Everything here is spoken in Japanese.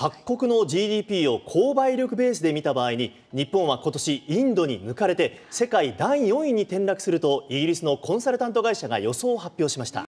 各国の GDP を購買力ベースで見た場合に日本は今年インドに抜かれて世界第4位に転落するとイギリスのコンサルタント会社が予想を発表しました。